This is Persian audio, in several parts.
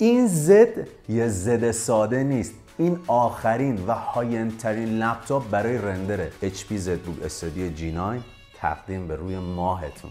این زد یه زد ساده نیست این آخرین و هاینترین لپتاپ برای رندره HP ZBook استودیو G9 تقدیم به روی ماهتون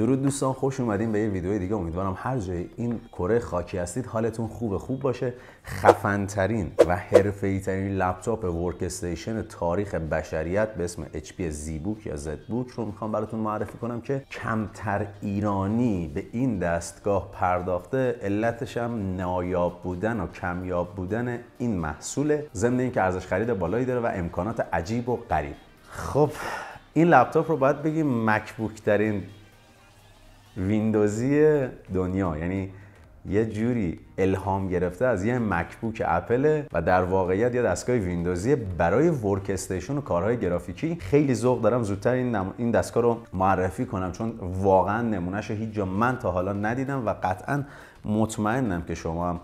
درود دوستان خوش اومدین به یه ویدیو دیگه امیدوارم هر جای این کره خاکی هستید حالتون خوب خوب باشه خفن ترین و ای ترین لپتاپ ورک استیشن تاریخ بشریت به اسم HP زیبوک یا زدبوک رو میخوام براتون معرفی کنم که کمتر ایرانی به این دستگاه پرداخته علتش هم نایاب بودن و کمیاب بودن این محصوله ضمن اینکه ارزش خرید بالایی داره و امکانات عجیب و غریب خب این لپتاپ رو باید بگیم مکبوک ترین ویندوزی دنیا یعنی یه جوری الهام گرفته از یه مکبوک اپله و در واقعیت یه دستگاه ویندوزی برای ورک و کارهای گرافیکی خیلی ذوق دارم زودتر این, دستگاه رو معرفی کنم چون واقعا نمونهش هیچ جا من تا حالا ندیدم و قطعا مطمئنم که شما هم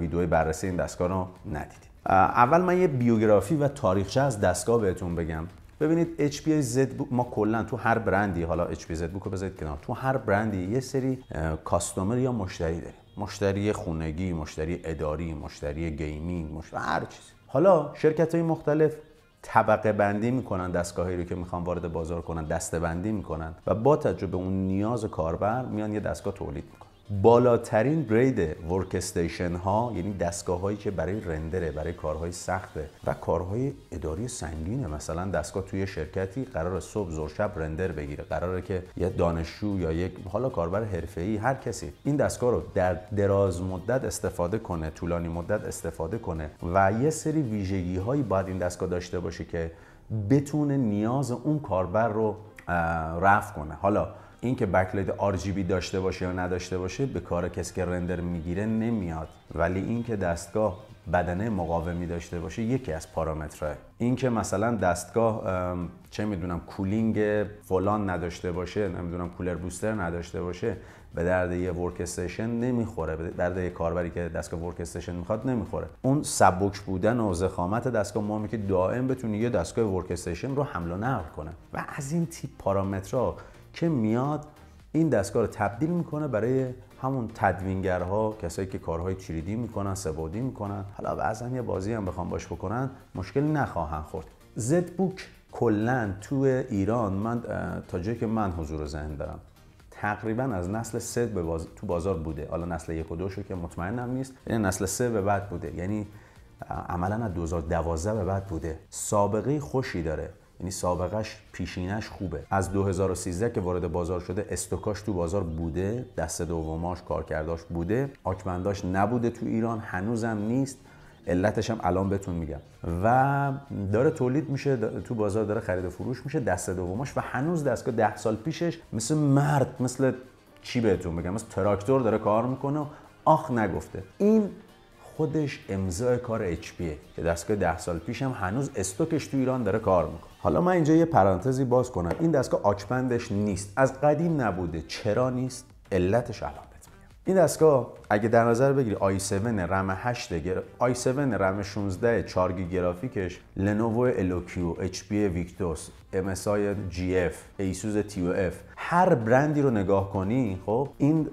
ویدیوی بررسی این دستگاه رو ندیدید اول من یه بیوگرافی و تاریخچه از دستگاه بهتون بگم ببینید HP Z ما کلا تو هر برندی حالا HP Z بوک رو بذارید کنار تو هر برندی یه سری کاستومر یا مشتری داریم مشتری خونگی مشتری اداری مشتری گیمینگ مشتری هر چیز حالا شرکت های مختلف طبقه بندی میکنن دستگاهایی رو که میخوان وارد بازار کنن دسته بندی میکنن و با توجه به اون نیاز کاربر میان یه دستگاه تولید میکنن بالاترین گرید ورکستیشن ها یعنی دستگاه هایی که برای رندره برای کارهای سخته و کارهای اداری سنگینه مثلا دستگاه توی شرکتی قرار صبح زور شب رندر بگیره قراره که یه دانشجو یا یک حالا کاربر حرفه‌ای هر کسی این دستگاه رو در دراز مدت استفاده کنه طولانی مدت استفاده کنه و یه سری ویژگی هایی باید این دستگاه داشته باشه که بتونه نیاز اون کاربر رو رفع کنه حالا اینکه بکلایت RGB داشته باشه یا نداشته باشه به کار کسی که رندر میگیره نمیاد ولی اینکه دستگاه بدنه مقاومی داشته باشه یکی از این اینکه مثلا دستگاه چه میدونم کولینگ فلان نداشته باشه نمیدونم کولر بوستر نداشته باشه به درد یه ورک استیشن نمیخوره به درد یه کاربری که دستگاه ورک استیشن میخواد نمیخوره اون سبک بودن و زخامت دستگاه مهمه که دائم بتونی یه دستگاه ورک استیشن رو حمل و نقل کنه و از این تیپ پارامترها که میاد این دستگاه رو تبدیل میکنه برای همون تدوینگرها کسایی که کارهای چریدی میکنن سبودی میکنن حالا بعضا یه بازی هم بخوام باش بکنن مشکلی نخواهن خورد زد بوک کلا تو ایران من تا جایی که من حضور ذهن دارم تقریبا از نسل سه به باز... تو بازار بوده حالا نسل یک و دوشو که مطمئنم نیست یعنی نسل سه به بعد بوده یعنی عملا از 2012 به بعد بوده سابقه خوشی داره یعنی سابقش پیشینش خوبه از 2013 که وارد بازار شده استوکاش تو بازار بوده دست دوماش کارکرداش بوده آکمنداش نبوده تو ایران هنوزم نیست علتش هم الان بهتون میگم و داره تولید میشه تو بازار داره خرید و فروش میشه دست دوماش و هنوز دستگاه ده سال پیشش مثل مرد مثل چی بهتون بگم مثل تراکتور داره کار میکنه و آخ نگفته این خودش امضای کار اچ که دستگاه ده سال پیشم هنوز استوکش تو ایران داره کار میکنه حالا من اینجا یه پرانتزی باز کنم این دستگاه آکبندش نیست از قدیم نبوده چرا نیست علتش الان بهت میگم این دستگاه اگه در نظر بگیری i7 رم 8 i7 رم 16 4 گرافیکش لنوو LQ HP پی ویکتوس MSI GF Asus TUF هر برندی رو نگاه کنی خب این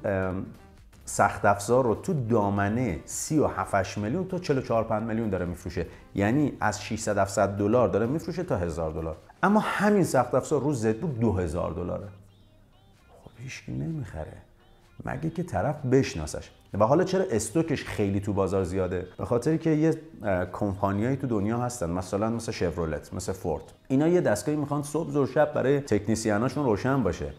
سخت افزار رو تو دامنه 37 میلیون تا 44 میلیون داره میفروشه یعنی از 600 700 دلار داره میفروشه تا 1000 دلار اما همین سخت افزار رو زد بود 2000 دلاره خب هیچکی نمیخره مگه که طرف بشناسش و حالا چرا استوکش خیلی تو بازار زیاده به خاطر که یه کمپانیایی تو دنیا هستن مثلا مثل شورولت مثل فورد اینا یه دستگاهی میخوان صبح زور شب برای تکنسیاناشون روشن باشه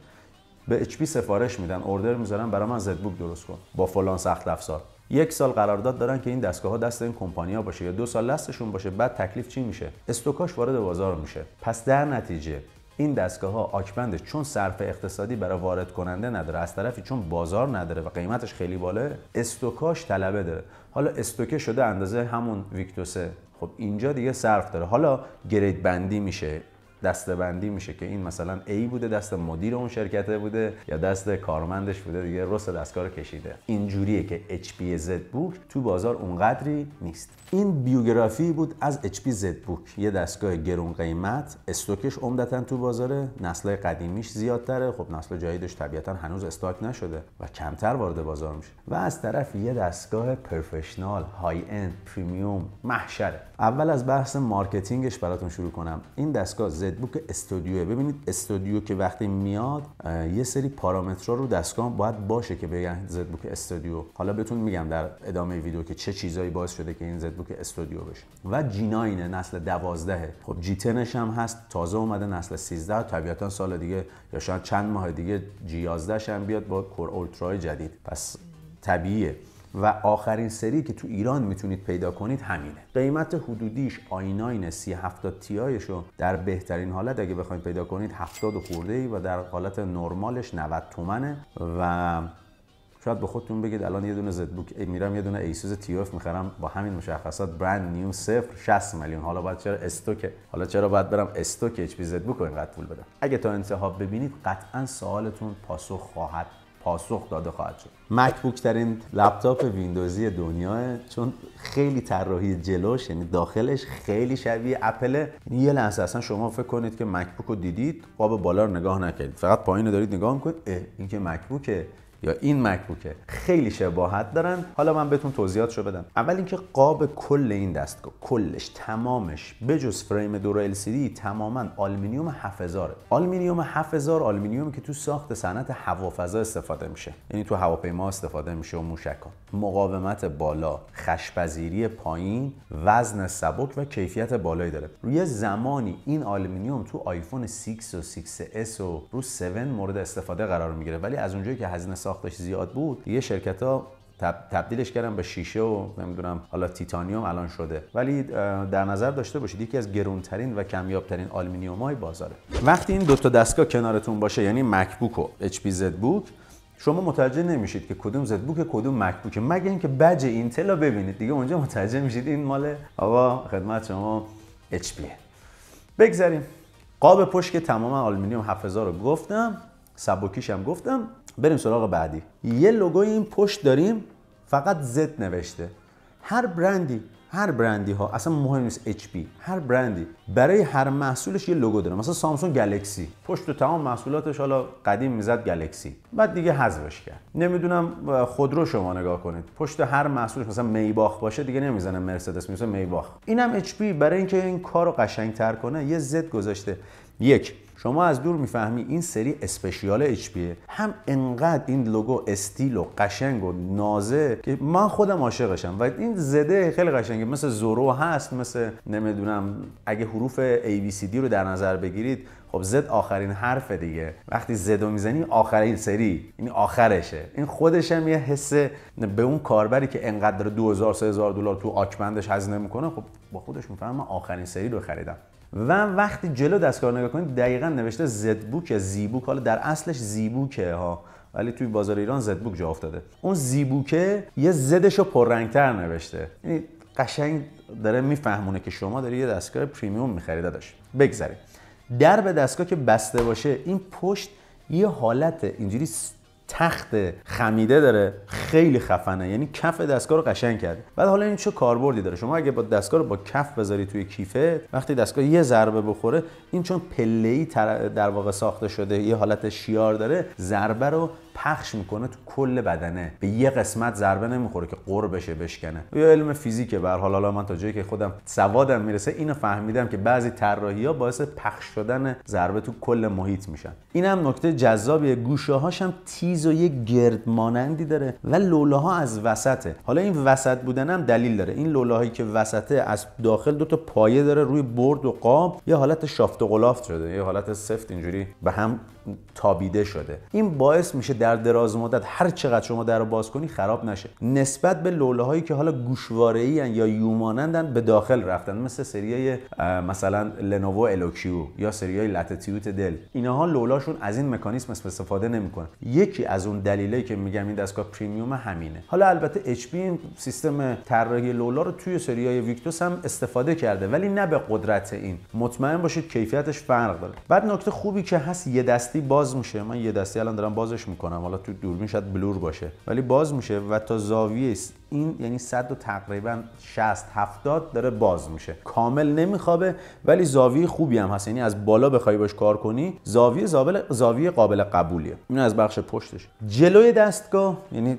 به HP سفارش میدن اوردر میذارن برای من زدبوک درست کن با فلان سخت افزار یک سال قرارداد دارن که این دستگاه ها دست این کمپانیا باشه یا دو سال لستشون باشه بعد تکلیف چی میشه استوکاش وارد بازار میشه پس در نتیجه این دستگاه ها آکبنده چون صرف اقتصادی برای وارد کننده نداره از طرفی چون بازار نداره و قیمتش خیلی باله استوکاش طلبه داره حالا استوکه شده اندازه همون ویکتوسه خب اینجا دیگه صرف داره حالا گرید بندی میشه دستبندی میشه که این مثلا ای بوده دست مدیر اون شرکته بوده یا دست کارمندش بوده دیگه دستگاه رو کشیده جوریه که HP ZBook تو بازار اونقدری نیست این بیوگرافی بود از HP ZBook یه دستگاه گرون قیمت استوکش عمدتا تو بازاره نسل قدیمیش زیادتره خب نسل جدیدش طبیعتا هنوز استاک نشده و کمتر وارد بازار میشه و از طرف یه دستگاه پرفشنال های اند پریمیوم محشره اول از بحث مارکتینگش براتون شروع کنم این دستگاه بوک استودیو ببینید استودیو که وقتی میاد یه سری پارامترها رو دستگاه باید باشه که بگن زدبوک استودیو حالا بهتون میگم در ادامه ویدیو که چه چیزایی باعث شده که این زد استودیو بشه و جیناینه نسل 12 خب جیتنش هم هست تازه اومده نسل 13 طبیعتا سال دیگه یا شاید چند ماه دیگه جی 11 هم بیاد با کور اولترا جدید پس طبیعیه و آخرین سری که تو ایران میتونید پیدا کنید همینه قیمت حدودیش i9 3070 تیایش رو در بهترین حالت اگه بخواید پیدا کنید 70 خورده ای و در حالت نرمالش 90 تومنه و شاید به خودتون بگید الان یه دونه زدبوک بوک میرم یه دونه ایسوس تی اف میخرم با همین مشخصات برند نیو صفر 60 میلیون حالا باید چرا استوک؟ حالا چرا باید برم استوک اچ پی زد بوک اینقدر پول بدم اگه تا انتها ببینید قطعا سوالتون پاسخ خواهد پاسخ داده خواهد شد مکبوک ترین لپتاپ ویندوزی دنیا چون خیلی طراحی جلوش یعنی داخلش خیلی شبیه اپل یعنی یه لحظه اصلا شما فکر کنید که مکبوک رو دیدید قاب بالا رو نگاه نکردید فقط پایین رو دارید نگاه میکنید این که مکبوکه یا این مکبوکه خیلی شباهت دارن حالا من بهتون توضیحات رو بدم اول اینکه قاب کل این دستگاه کلش تمامش بجز فریم دور LCD تماما آلومینیوم 7000 آلومینیوم 7000 آلومینیومی که تو ساخت صنعت هوافضا استفاده میشه یعنی تو هواپیما استفاده میشه و ها مقاومت بالا خشپذیری پایین وزن سبک و کیفیت بالایی داره روی زمانی این آلومینیوم تو آیفون 6 و 6S و رو 7 مورد استفاده قرار میگیره ولی از اونجایی که هزینه ساختش زیاد بود یه شرکت ها تبدیلش کردم به شیشه و نمیدونم حالا تیتانیوم الان شده ولی در نظر داشته باشید یکی از گرونترین و کمیابترین آلومینیوم های بازاره وقتی این دوتا دستگاه کنارتون باشه یعنی مکبوک و HP بوک شما متوجه نمیشید که کدوم زدبوک کدوم مکبوک مگه اینکه بج اینتل رو ببینید دیگه اونجا متوجه میشید این مال آقا خدمت شما HP بگذریم قاب پشت که تمام آلومینیوم 7000 رو گفتم سبکیش هم گفتم بریم سراغ بعدی یه لوگوی این پشت داریم فقط زد نوشته هر برندی هر برندی ها اصلا مهم نیست اچ هر برندی برای هر محصولش یه لوگو داره مثلا سامسونگ گلکسی پشت و تمام محصولاتش حالا قدیم میزد گلکسی بعد دیگه حذفش کرد نمیدونم خودرو شما نگاه کنید پشت هر محصولش مثلا میباخ باشه دیگه نمیزنه مرسدس میزنه میباخ اینم اچ برای اینکه این کارو قشنگتر کنه یه زد گذاشته یک شما از دور میفهمی این سری اسپشیال اچ هم انقدر این لوگو استیل و قشنگ و نازه که من خودم عاشقشم و این زده خیلی قشنگه مثل زورو هست مثل نمیدونم اگه حروف ای سی دی رو در نظر بگیرید خب زد آخرین حرف دیگه وقتی زد میزنی آخرین سری این آخرشه این خودش هم یه حس به اون کاربری که انقدر 2000 3000 دلار تو آکمندش هزینه میکنه خب با خودش میفهمه آخرین سری رو خریدم و وقتی جلو دستگاه نگاه کنید دقیقا نوشته زدبوک زیبوک حالا در اصلش زیبوکه ها ولی توی بازار ایران زدبوک جا افتاده اون زیبوکه یه زدش رو پررنگتر نوشته یعنی قشنگ داره میفهمونه که شما داری یه دستگاه پریمیوم میخریده داشت بگذریم در به دستگاه که بسته باشه این پشت یه حالت اینجوری تخت خمیده داره خیلی خفنه یعنی کف دستگاه رو قشنگ کرده بعد حالا این چه کاربردی داره شما اگه با دستگاه رو با کف بذاری توی کیفه وقتی دستگاه یه ضربه بخوره این چون پله در واقع ساخته شده یه حالت شیار داره ضربه رو پخش میکنه تو کل بدنه به یه قسمت ضربه نمیخوره که بشه بشکنه یا علم فیزیک به حال حالا من تا جایی که خودم سوادم میرسه اینو فهمیدم که بعضی طراحی ها باعث پخش شدن ضربه تو کل محیط میشن اینم نکته جذابیه گوشه هم تیز و یه گرد مانندی داره و لوله ها از وسطه حالا این وسط بودن هم دلیل داره این لوله هایی که وسطه از داخل دو تا پایه داره روی برد و قاب یه حالت شافت و غلافت شده یه حالت سفت اینجوری به هم تابیده شده این باعث میشه در دراز مدت هر چقدر شما در رو باز کنی خراب نشه نسبت به لوله هایی که حالا گوشواره ای یا یومانندن به داخل رفتن مثل سریای مثلا لنوو الوکیو یا سریای لاتتیوت دل اینها لولاشون از این مکانیسم استفاده نمیکنن. یکی از اون دلیلی که میگم این دستگاه پریمیوم همینه حالا البته اچ این سیستم طراحی لولا رو توی سریای ویکتوس هم استفاده کرده ولی نه به قدرت این مطمئن باشید کیفیتش فرق داره بعد نکته خوبی که هست یه دست دستی باز میشه من یه دستی الان دارم بازش میکنم حالا تو دوربین شاید بلور باشه ولی باز میشه و تا زاویه این یعنی 100 و تقریبا 60 70 داره باز میشه کامل نمیخوابه ولی زاویه خوبی هم هست یعنی از بالا بخوای باش کار کنی زاویه زاویه قابل قبولیه این از بخش پشتش جلوی دستگاه یعنی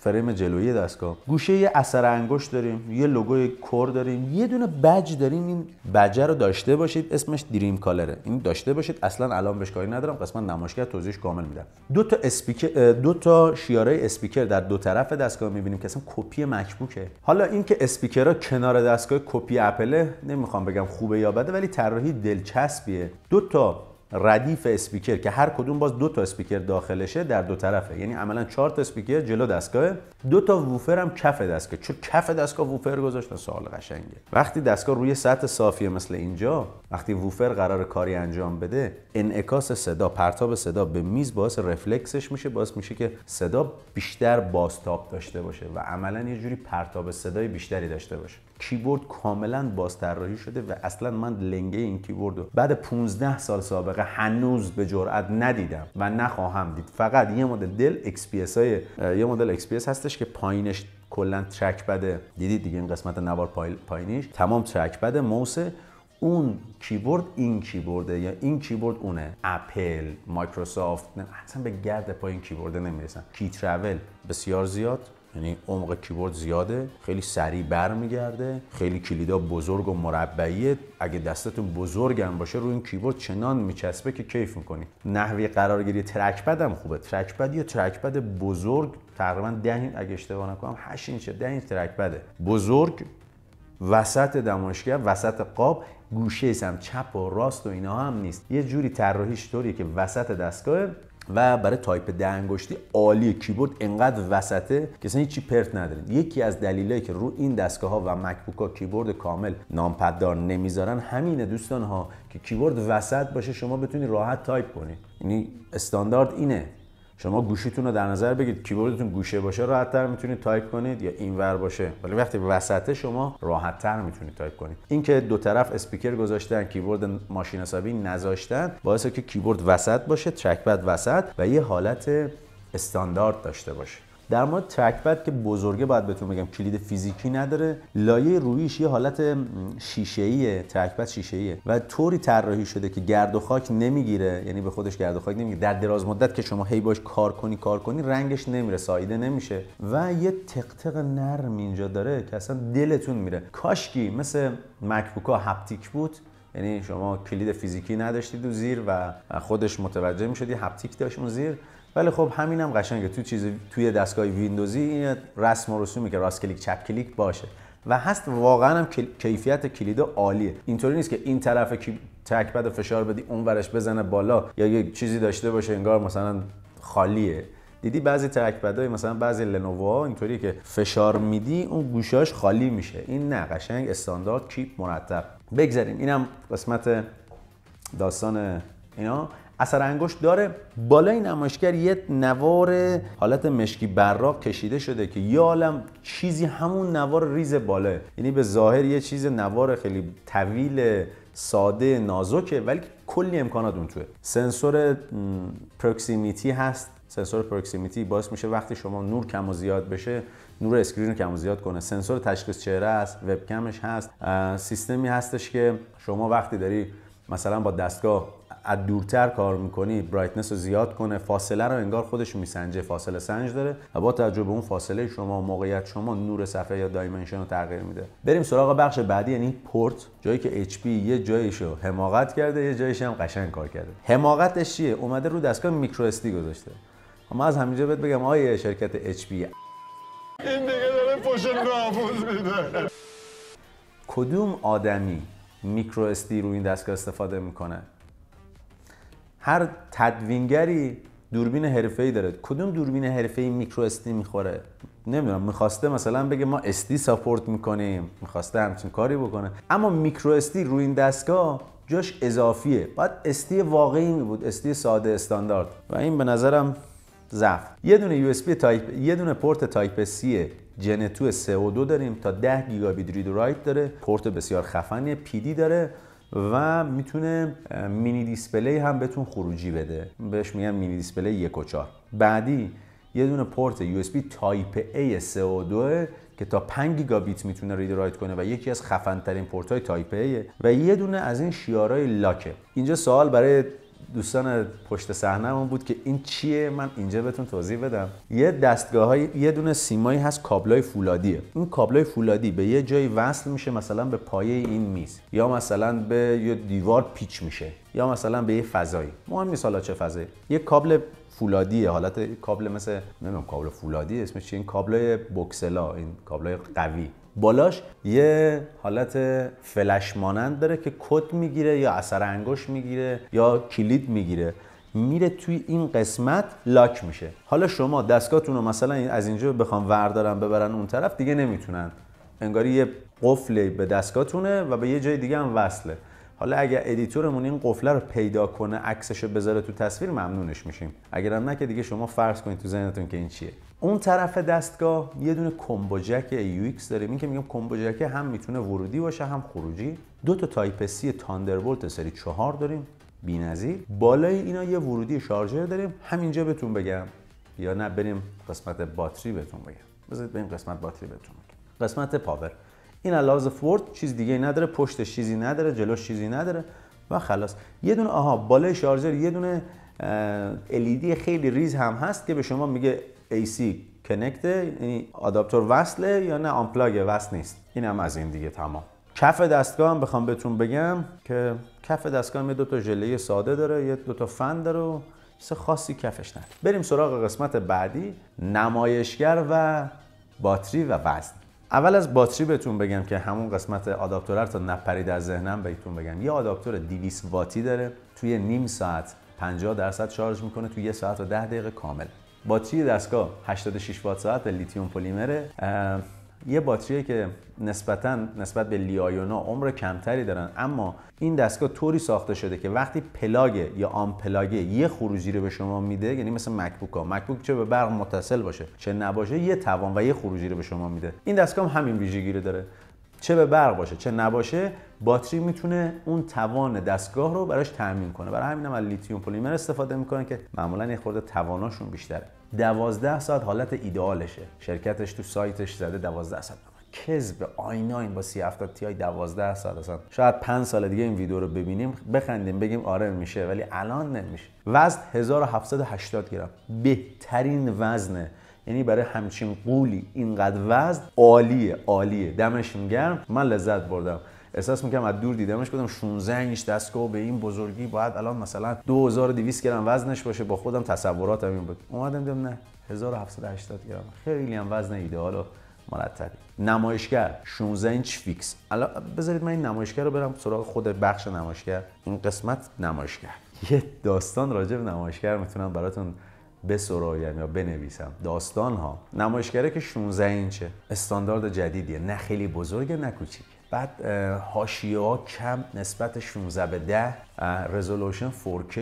فریم جلویی دستگاه گوشه یه اثر انگشت داریم یه لوگوی کور داریم یه دونه بج داریم این بجه رو داشته باشید اسمش دریم کالره این داشته باشید اصلا الان بهش کاری ندارم قسمت نمایشگر توضیحش کامل میدم دو تا اسپیکر دو تا شیاره اسپیکر در دو طرف دستگاه میبینیم که اصلا کپی مکبوکه حالا اینکه اسپیکرها کنار دستگاه کپی اپله نمیخوام بگم خوبه یا بده ولی طراحی دلچسبیه دو تا ردیف اسپیکر که هر کدوم باز دو تا اسپیکر داخلشه در دو طرفه یعنی عملا چهار تا اسپیکر جلو دستگاه دو تا ووفر هم کف دستگاه چون کف دستگاه ووفر گذاشتن سوال قشنگه وقتی دستگاه روی سطح صافیه مثل اینجا وقتی ووفر قرار کاری انجام بده انعکاس صدا پرتاب صدا به میز باعث رفلکسش میشه باعث میشه که صدا بیشتر بازتاب داشته باشه و عملا یه جوری پرتاب صدای بیشتری داشته باشه کیبورد کاملا بازطراحی شده و اصلا من لنگه این کیبورد رو بعد 15 سال سابقه هنوز به جرئت ندیدم و نخواهم دید فقط یه مدل دل XPS های یه مدل XPS هستش که پایینش کلا ترک بده دیدید دیگه این قسمت نوار پایینش تمام ترک بده موس اون کیبورد این کیبورده یا این کیبورد اونه اپل مایکروسافت نه اصلا به گرد پایین کیبورده نمیرسن کی ترول بسیار زیاد یعنی عمق کیبورد زیاده خیلی سریع برمیگرده خیلی کلیدا بزرگ و مربعیه اگه دستتون بزرگ هم باشه روی این کیبورد چنان میچسبه که کیف میکنی نحوه قرارگیری ترک هم خوبه ترک یا ترک بزرگ تقریبا 10 اگه اشتباه نکنم 8 اینچ ده اینچ ترک بزرگ وسط دمایشگر وسط قاب گوشه هم چپ و راست و اینا هم نیست یه جوری طراحیش طوریه که وسط دستگاه و برای تایپ ده انگشتی عالی کیبورد انقدر وسطه که اصلا هیچی پرت ندارین یکی از دلایلی که رو این دستگاه ها و مکبوک ها کیبورد کامل نامپددار نمیذارن همینه دوستان ها که کیبورد وسط باشه شما بتونی راحت تایپ کنید یعنی استاندارد اینه شما گوشیتون رو در نظر بگیرید کیبوردتون گوشه باشه راحت تر میتونید تایپ کنید یا اینور باشه ولی وقتی وسطه شما راحت تر میتونید تایپ کنید اینکه دو طرف اسپیکر گذاشتن کیبورد ماشین حسابی نذاشتن باعث که کیبورد وسط باشه ترکپد وسط و یه حالت استاندارد داشته باشه در مورد ترکپد که بزرگه باید بهتون بگم کلید فیزیکی نداره لایه رویش یه حالت شیشه‌ایه ترکپد شیشه‌ایه و طوری طراحی شده که گرد و خاک نمیگیره یعنی به خودش گرد و خاک نمیگیره در دراز مدت که شما هی باش کار کنی کار کنی رنگش نمیره سایده نمیشه و یه تقتق نرم اینجا داره که اصلا دلتون میره کاشکی مثل مکبوکا هپتیک بود یعنی شما کلید فیزیکی نداشتید و زیر و خودش متوجه میشدی هپتیک داشت اون زیر ولی خب همینم هم قشنگه تو چیز توی دستگاه ویندوزی این رسم و رسومی که راست کلیک چپ کلیک باشه و هست واقعا هم کیفیت کلید عالیه اینطوری نیست که این طرف تکپد فشار بدی اون ورش بزنه بالا یا یه چیزی داشته باشه انگار مثلا خالیه دیدی بعضی ترکپدای مثلا بعضی لنووا ها اینطوری که فشار میدی اون گوشاش خالی میشه این نه قشنگ استاندارد کیپ مرتب بگذاریم اینم قسمت داستان اینا اثر انگشت داره بالای نمایشگر یه نوار حالت مشکی براق کشیده شده که یه عالم چیزی همون نوار ریز بالا یعنی به ظاهر یه چیز نوار خیلی طویل ساده نازکه ولی کلی امکانات اون توه سنسور پروکسیمیتی هست سنسور پروکسیمیتی باعث میشه وقتی شما نور کم و زیاد بشه نور اسکرین رو کم و زیاد کنه سنسور تشخیص چهره است وبکمش هست سیستمی هستش که شما وقتی داری مثلا با دستگاه از دورتر کار میکنی برایتنس رو زیاد کنه فاصله رو انگار خودش میسنجه فاصله سنج داره و با توجه اون فاصله شما و موقعیت شما نور صفحه یا دایمنشن رو تغییر میده بریم سراغ بخش بعدی یعنی پورت جایی که HP یه جایشو حماقت کرده یه جایش هم قشنگ کار کرده حماقتش چیه اومده رو دستگاه میکرو استی گذاشته خب ما از همینجا بهت بگم شرکت HP این دیگه داره میده کدوم آدمی میکرو استی رو این دستگاه استفاده میکنه هر تدوینگری دوربین حرفه‌ای داره کدوم دوربین حرفه‌ای میکرو استی میخوره نمیدونم میخواسته مثلا بگه ما استی ساپورت میکنیم میخواسته همچین کاری بکنه اما میکرو استی روی این دستگاه جاش اضافیه باید استی واقعی می بود استی ساده استاندارد و این به نظرم ضعف یه دونه یو اس تایپ یه دونه پورت تایپ سی جن 2 و 2 داریم تا 10 گیگابیت رید رایت داره پورت بسیار خفنی پی دی داره و میتونه مینی دیسپلی هم بهتون خروجی بده بهش میگن مینی دیسپلی یک و بعدی یه دونه پورت یو اس بی تایپ A CO2 که تا 5 گیگابیت میتونه رید رایت کنه و یکی از خفن ترین پورت های تایپ A و یه دونه از این شیارای لاکه اینجا سوال برای دوستان پشت صحنه بود که این چیه من اینجا بهتون توضیح بدم یه دستگاه های یه دونه سیمایی هست کابلای فولادیه این کابلای فولادی به یه جایی وصل میشه مثلا به پایه این میز یا مثلا به یه دیوار پیچ میشه یا مثلا به یه فضایی مهم نیست حالا چه فضایی یه کابل فولادیه حالت کابل مثل نمیدونم کابل فولادی اسمش چیه این کابلای بوکسلا، این کابلای قوی بالاش یه حالت فلش مانند داره که کد میگیره یا اثر انگشت میگیره یا کلید میگیره میره توی این قسمت لاک میشه حالا شما دستگاهتون رو مثلا از اینجا بخوام وردارن ببرن اون طرف دیگه نمیتونن انگاری یه قفلی به دستگاهتونه و به یه جای دیگه هم وصله حالا اگر ادیتورمون این قفله رو پیدا کنه عکسش رو بذاره تو تصویر ممنونش میشیم اگرم نه که دیگه شما فرض کنید تو ذهنتون که این چیه اون طرف دستگاه یه دونه کمبو جک ایکس داریم این که میگم کمبو جک هم میتونه ورودی باشه هم خروجی دو تا تایپ سی تاندربولت سری چهار داریم بی‌نظیر بالای اینا یه ورودی شارژر داریم همینجا بهتون بگم یا نه بریم قسمت باتری بهتون بگم بذارید بریم قسمت باتری بهتون بگم قسمت پاور این الاز فورد چیز دیگه نداره پشت چیزی نداره جلو چیزی نداره و خلاص یه دونه آها بالای شارژر یه دونه LED خیلی ریز هم هست که به شما میگه AC کنکت یعنی آداپتور وصله یا نه آمپلاگ وصل نیست این هم از این دیگه تمام کف دستگاه هم بخوام بهتون بگم که کف دستگاه هم یه دو تا ژله ساده داره یه دو تا فن داره و چیز خاصی کفش نداره بریم سراغ قسمت بعدی نمایشگر و باتری و وزن اول از باتری بهتون بگم که همون قسمت آداپتور تا نپرید از ذهنم بهتون بگم یه آداپتور 200 واتی داره توی نیم ساعت 50 درصد شارژ میکنه توی یه ساعت و 10 دقیقه کامل باتری دستگاه 86 وات ساعت لیتیوم پلیمره یه باتریه که نسبتا نسبت به لیایونا عمر کمتری دارن اما این دستگاه طوری ساخته شده که وقتی پلاگ یا آن پلاگ یه خروجی رو به شما میده یعنی مثل مکبوک ها مکبوک چه به برق متصل باشه چه نباشه یه توان و یه خروجی رو به شما میده این دستگاه هم همین ویژگی رو داره چه به برق باشه چه نباشه باتری میتونه اون توان دستگاه رو براش تامین کنه برای همین هم از لیتیوم پلیمر استفاده میکنه که معمولا یه خورده تواناشون بیشتره 12 ساعت حالت ایدئالشه شرکتش تو سایتش زده 12 ساعت کذب آیناین با سی 70 تی های 12 سال اصلا شاید پنج سال دیگه این ویدیو رو ببینیم بخندیم بگیم آره میشه ولی الان نمیشه وزن 1780 گرم بهترین وزنه یعنی برای همچین قولی اینقدر وزن عالیه عالیه دمش گرم من لذت بردم احساس میکنم از دور دیدمش گفتم 16 اینچ دستگاه به این بزرگی باید الان مثلا 2200 گرم وزنش باشه با خودم تصوراتم این بود اومدم دیدم نه 1780 گرم خیلی هم وزن ایدئال و مرتبی نمایشگر 16 اینچ فیکس الان بذارید من این نمایشگر رو برم سراغ خود بخش نمایشگر این قسمت نمایشگر یه داستان راجع به نمایشگر میتونم براتون بسرایم یا بنویسم داستان ها نمایشگره که 16 اینچه استاندارد جدیدیه نه خیلی بزرگه نه کوچیک بعد هاشیه ها کم نسبت 16 به 10 رزولوشن 4K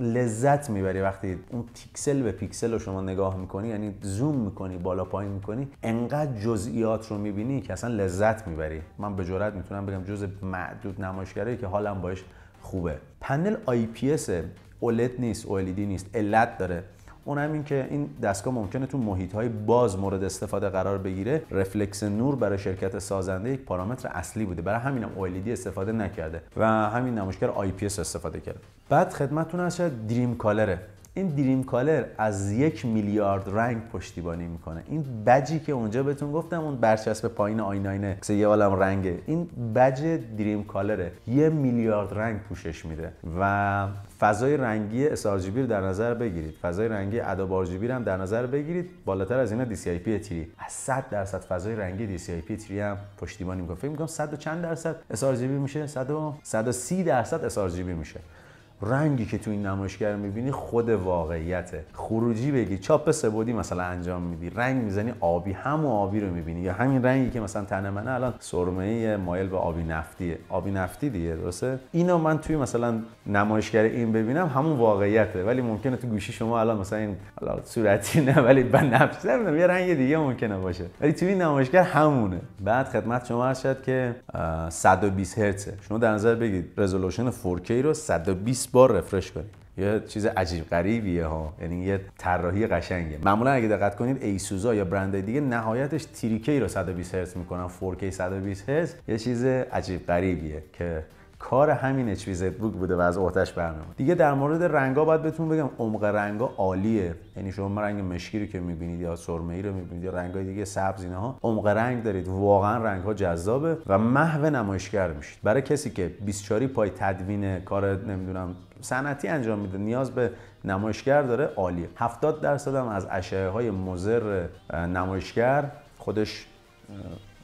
لذت میبری وقتی اون پیکسل به پیکسل رو شما نگاه میکنی یعنی زوم میکنی بالا پایین میکنی انقدر جزئیات رو میبینی که اصلا لذت میبری من به جرات میتونم بگم جز معدود نمایشگرایی که حالم باش خوبه پنل IPS OLED نیست OLED نیست علت داره اون این که این دستگاه ممکنه تو محیط های باز مورد استفاده قرار بگیره رفلکس نور برای شرکت سازنده یک پارامتر اصلی بوده برای همینم OLED استفاده نکرده و همین نمایشگر IPS استفاده کرده بعد خدمتتون هست دریم کالره این دریم کالر از یک میلیارد رنگ پشتیبانی میکنه این بجی که اونجا بهتون گفتم اون برچسب پایین آینه آینه یه عالم رنگه این بج دریم کالره یه میلیارد رنگ پوشش میده و فضای رنگی sRGB رو در نظر بگیرید فضای رنگی اداب RGB هم در نظر بگیرید بالاتر از اینا DCI-P تری از 100 درصد فضای رنگی DCI-P تری هم پشتیبانی میکنه فکر میکنم 100 و چند درصد sRGB میشه 100 و 130 درصد sRGB میشه رنگی که تو این نمایشگر میبینی خود واقعیته خروجی بگی چاپ سبودی مثلا انجام میدی رنگ میزنی آبی هم و آبی رو میبینی یا همین رنگی که مثلا تن منه الان سرمه مایل به آبی نفتیه آبی نفتی دیگه درسته اینو من توی مثلا نمایشگر این ببینم همون واقعیته ولی ممکنه تو گوشی شما الان مثلا این صورتی نه ولی با نفس نمیدونم یه رنگ دیگه ممکنه باشه ولی توی این نمایشگر همونه بعد خدمت شما عرض شد که 120 هرتز شما در نظر بگیرید رزولوشن 4K رو 120 بار رفرش کنید یه چیز عجیب غریبیه ها یعنی یه طراحی قشنگه معمولا اگه دقت کنید ایسوزا یا برندهای دیگه نهایتش تریکی رو 120 هرتز میکنن 4K 120 هرتز یه چیز عجیب غریبیه که کار همین اچ بوک بوده و از عهدهش برنامه دیگه در مورد رنگا باید بهتون بگم عمق رنگا عالیه یعنی شما رنگ مشکی رو که میبینید یا سرمه‌ای رو میبینید یا رنگای دیگه سبز اینها عمق رنگ دارید واقعا رنگها جذابه و محو نمایشگر میشید برای کسی که 24 پای تدوین کار نمیدونم صنعتی انجام میده نیاز به نمایشگر داره عالیه 70 درصد هم از اشعه های مضر نمایشگر خودش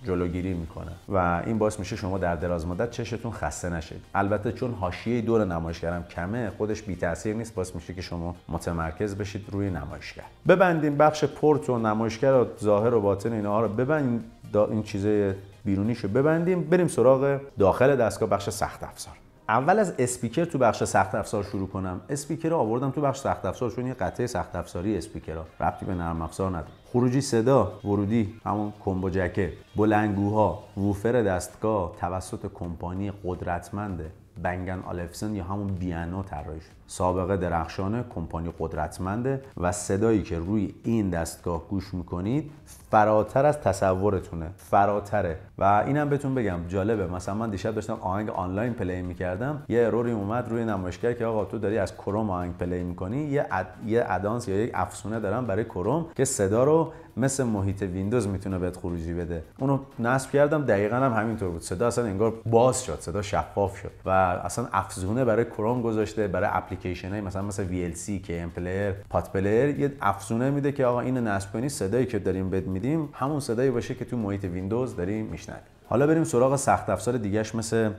جلوگیری میکنه و این باعث میشه شما در دراز مدت چشتون خسته نشید البته چون حاشیه دور نمایشگرم کمه خودش بی تاثیر نیست باعث میشه که شما متمرکز بشید روی نمایشگر ببندیم بخش پورت و نمایشگر و ظاهر و باطن اینها رو ببندیم این چیزه بیرونیشو ببندیم بریم سراغ داخل دستگاه بخش سخت افزار اول از اسپیکر تو بخش سخت افزار شروع کنم اسپیکر رو آوردم تو بخش سخت افزار چون یه قطعه سخت افزاری اسپیکر ها ربطی به نرم افزار نداره خروجی صدا ورودی همون کمبو جکه بلنگوها ووفر دستگاه توسط کمپانی قدرتمند بنگن آلفسن یا همون بیانو طراحی شد سابقه درخشانه کمپانی قدرتمنده و صدایی که روی این دستگاه گوش میکنید فراتر از تصورتونه فراتره و اینم بهتون بگم جالبه مثلا من دیشب داشتم آهنگ آنلاین پلی میکردم یه اروری اومد روی نمایشگر که آقا تو داری از کروم آهنگ پلی میکنی یه, اد... یه ادانس یا یک افسونه دارم برای کروم که صدا رو مثل محیط ویندوز میتونه بهت خروجی بده اونو نصب کردم دقیقا هم همینطور بود صدا اصلا انگار باز شد صدا شفاف شد و اصلا افزونه برای کروم گذاشته برای اپلیکیشن های مثلا مثل VLC که ام پلیر پات پلیر یه افزونه میده که آقا اینو نصب کنی صدایی که داریم بد میدیم همون صدایی باشه که تو محیط ویندوز داریم میشنویم حالا بریم سراغ سخت افزار دیگهش مثل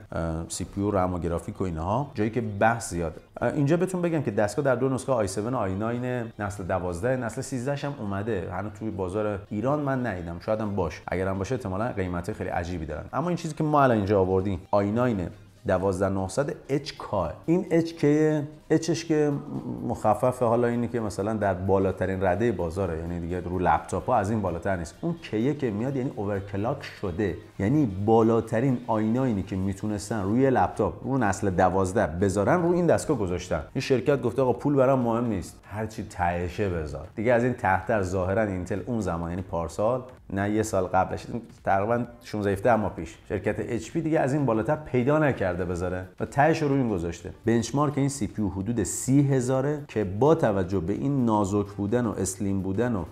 سی پی رم و گرافیک و اینها جایی که بحث زیاده اینجا بهتون بگم که دستگاه در دو نسخه i7 و i9 نسل 12 نسل 13 هم اومده هنوز توی بازار ایران من ندیدم شاید هم باشه اگرم باشه احتمالاً قیمت خیلی عجیبی دارن اما این چیزی که ما الان اینجا آوردیم i9 12900 کا این HK اچش که مخفف حالا اینی که مثلا در بالاترین رده بازاره یعنی دیگه رو لپتاپ ها از این بالاتر نیست اون کیه که میاد یعنی اوورکلاک شده یعنی بالاترین آینه اینی که میتونستن روی لپتاپ رو نسل 12 بذارن رو این دستگاه گذاشتن این شرکت گفته آقا پول برام مهم نیست هرچی تهشه بذار دیگه از این تحتر ظاهرا اینتل اون زمان یعنی پارسال نه یه سال قبلش تقریبا 16 17 اما پیش شرکت HP دیگه از این بالاتر پیدا نکرده بذاره و تهش رو این گذاشته بنچمارک این سی پی حدود 30 هزاره که با توجه به این نازک بودن و اسلیم بودن و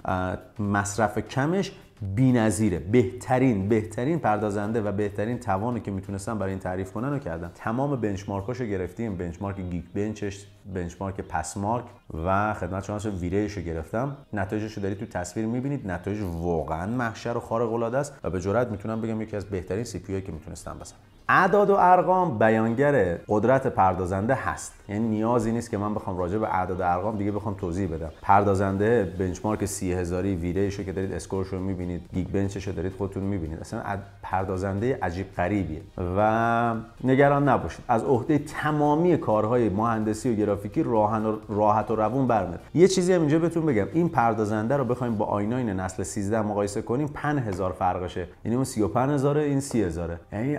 مصرف کمش نظیره. بهترین بهترین پردازنده و بهترین توانی که میتونستم برای این تعریف کنن رو کردم تمام بنچمارکاشو گرفتیم بنچمارک گیگ بنچش بنچمارک پسمارک و خدمت شما گرفتم نتایجش رو دارید تو تصویر میبینید نتایج واقعا محشر و خارق العاده است و به جرات میتونم بگم یکی از بهترین سی که میتونستم بزنم اعداد و ارقام بیانگر قدرت پردازنده هست یعنی نیازی نیست که من بخوام راجع به اعداد و ارقام دیگه بخوام توضیح بدم پردازنده بنچمارک 30000 هزاری ویرهش که دارید اسکورش رو میبینید گیگ بنچش رو دارید خودتون میبینید اصلا پردازنده عجیب غریبیه و نگران نباشید از عهده تمامی کارهای مهندسی و گرافیکی راهن و راحت و روون برمیاد یه چیزی هم اینجا بهتون بگم این پردازنده رو بخوایم با آیناین نسل 13 مقایسه کنیم 5000 فرقشه یعنی اون 35000 این 30000 یعنی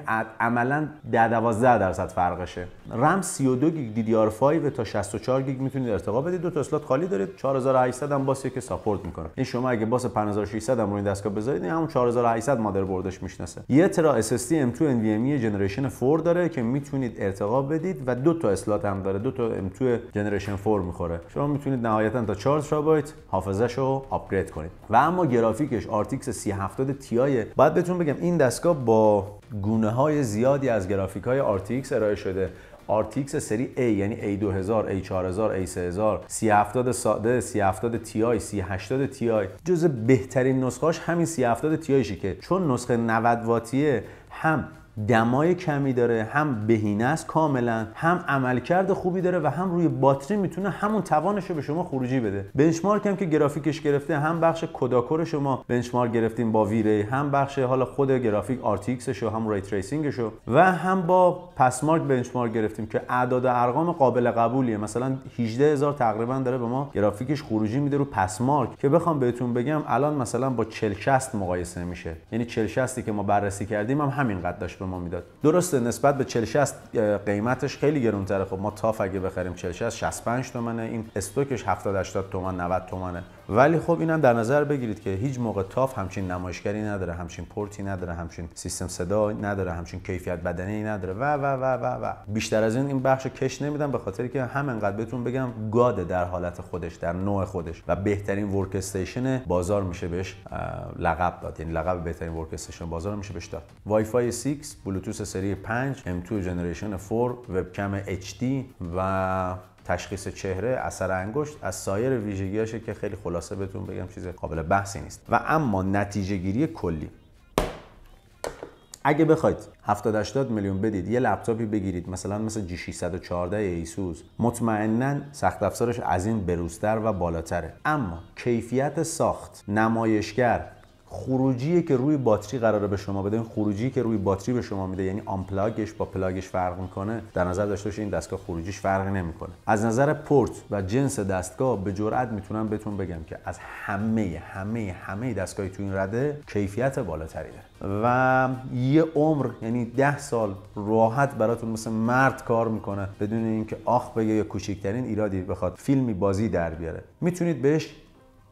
عملا 10 12 درصد فرقشه رم 32 گیگ DDR5 تا 64 گیگ میتونید ارتقا بدید دو تا اسلات خالی دارید 4800 هم باسه که ساپورت میکنه این شما اگه باس 5600 هم روی این دستگاه بذارید این همون 4800 بردش میشناسه یه ترا SSD M2 NVMe جنریشن 4 داره که میتونید ارتقا بدید و دو تا اسلات هم داره دو تا M2 جنریشن 4 میخوره شما میتونید نهایتا تا 4 ترابایت حافظش رو آپگرید کنید و اما گرافیکش RTX 3070 Ti باید بهتون بگم این دستگاه با گونه های زیادی از گرافیک های RTX ارائه شده RTX سری A یعنی A2000, A4000, A3000, C70 ساده, C70 Ti, C80 Ti جز بهترین نسخهاش همین C70 Ti که چون نسخه 90 واتیه هم دمای کمی داره هم بهینه است کاملا هم عملکرد خوبی داره و هم روی باتری میتونه همون توانش رو به شما خروجی بده بنچمارک هم که گرافیکش گرفته هم بخش کداکور شما بنچمارک گرفتیم با ویری هم بخش حالا خود گرافیک آرتیکسش و هم ری تریسینگش و هم با پسمارک بنچمارک گرفتیم که اعداد ارقام قابل قبولیه مثلا 18000 تقریبا داره به ما گرافیکش خروجی میده رو پسمارک که بخوام بهتون بگم الان مثلا با 40 مقایسه میشه یعنی 40 که ما بررسی کردیم هم قد داشت به ما میداد درسته نسبت به 40 60 قیمتش خیلی گرونتره خب ما تاف اگه بخریم 40 60 65 تومنه این استوکش 70 80 تومن 90 تومنه ولی خب اینم در نظر بگیرید که هیچ موقع تاف همچین نمایشگری نداره همچین پورتی نداره همچین سیستم صدا نداره همچین کیفیت بدنی نداره و و و و و بیشتر از این این بخش کش نمیدم به خاطر که همینقدر بهتون بگم گاده در حالت خودش در نوع خودش و بهترین ورک بازار میشه بهش لقب داد یعنی لقب بهترین ورک بازار میشه بهش داد وای فای 6 بلوتوث سری 5 M2 جنریشن 4 وبکم HD و تشخیص چهره اثر انگشت از سایر ویژگیاشه که خیلی خلاصه بهتون بگم چیز قابل بحثی نیست و اما نتیجه گیری کلی اگه بخواید 70 80 میلیون بدید یه لپتاپی بگیرید مثلا مثل جی 614 ایسوس مطمئنا سخت افزارش از این بروزتر و بالاتره اما کیفیت ساخت نمایشگر خروجی که روی باتری قراره به شما بده این خروجی که روی باتری به شما میده یعنی آمپلاگش با پلاگش فرق میکنه در نظر داشته باشید این دستگاه خروجیش فرق نمیکنه از نظر پورت و جنس دستگاه به جرئت میتونم بهتون بگم که از همه همه همه دستگاهی تو این رده کیفیت بالاتری داره و یه عمر یعنی ده سال راحت براتون مثل مرد کار میکنه بدون اینکه آخ بگه یا کوچکترین ایرادی بخواد فیلمی بازی در بیاره میتونید بهش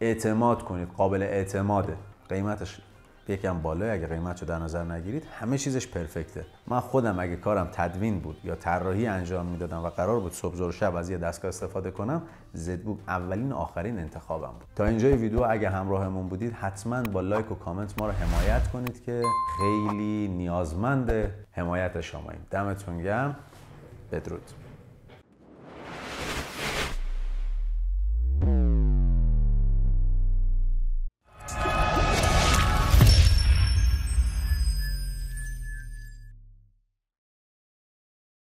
اعتماد کنید قابل اعتماده قیمتش یکم بالا اگه قیمت رو در نظر نگیرید همه چیزش پرفکته من خودم اگه کارم تدوین بود یا طراحی انجام میدادم و قرار بود صبح و شب از یه دستگاه استفاده کنم زدبوک اولین آخرین انتخابم بود تا اینجای ویدیو اگه همراهمون بودید حتما با لایک و کامنت ما رو حمایت کنید که خیلی نیازمند حمایت شماییم دمتون گرم بدرود